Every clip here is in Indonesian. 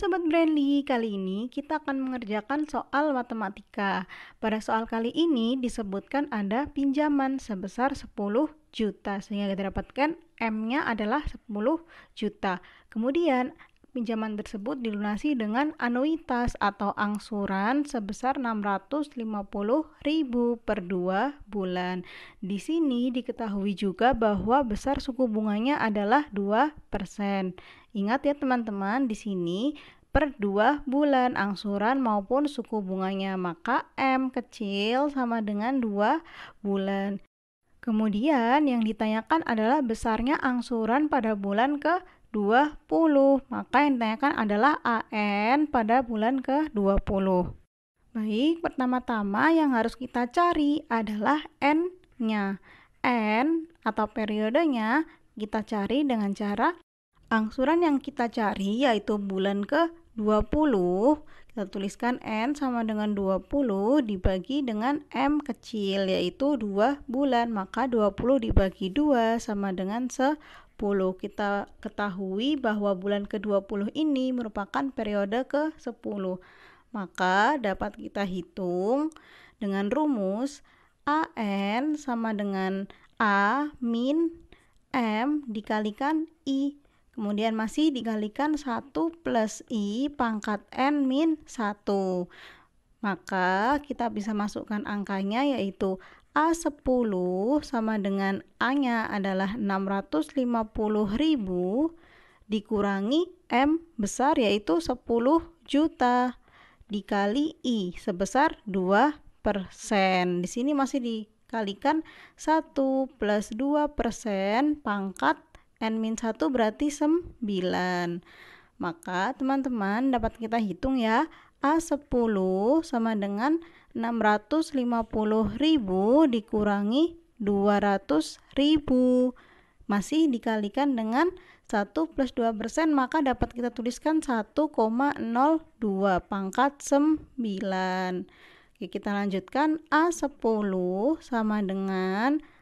Sobat Brandly, kali ini kita akan mengerjakan soal matematika. Pada soal kali ini disebutkan ada pinjaman sebesar 10 juta, sehingga kita dapatkan M-nya adalah 10 juta. Kemudian pinjaman tersebut dilunasi dengan anuitas atau angsuran sebesar 650.000 per 2 bulan. Di sini diketahui juga bahwa besar suku bunganya adalah 2%. Ingat ya teman-teman, di sini per 2 bulan angsuran maupun suku bunganya maka M kecil sama dengan 2 bulan. Kemudian yang ditanyakan adalah besarnya angsuran pada bulan ke 20. Maka yang ditanyakan adalah AN pada bulan ke-20. Baik, pertama-tama yang harus kita cari adalah N-nya. N atau periodenya kita cari dengan cara angsuran yang kita cari yaitu bulan ke-20 kita tuliskan N sama dengan 20 dibagi dengan M kecil yaitu 2 bulan. Maka 20 dibagi 2 sama dengan 10. Kita ketahui bahwa bulan ke-20 ini merupakan periode ke-10. Maka dapat kita hitung dengan rumus AN sama dengan A min M dikalikan I Kemudian masih dikalikan 1 plus I pangkat N min 1. Maka kita bisa masukkan angkanya yaitu A10 sama dengan A-nya adalah 650.000 dikurangi M besar yaitu 10 juta dikali I sebesar 2 persen. Di sini masih dikalikan 1 plus 2 persen pangkat n satu berarti sembilan, Maka teman-teman dapat kita hitung ya. a sepuluh sama dengan enam ratus lima puluh ribu dikurangi dua ratus ribu Masih dikalikan dengan satu plus dua persen maka dapat kita tuliskan satu koma nol dua pangkat sembilan. kita lanjutkan a sepuluh sama dengan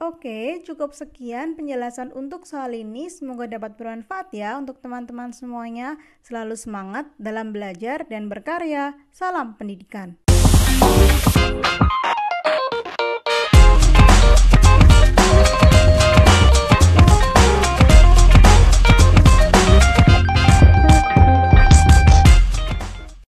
Oke, cukup sekian penjelasan untuk soal ini. Semoga dapat bermanfaat ya untuk teman-teman semuanya. Selalu semangat dalam belajar dan berkarya. Salam pendidikan.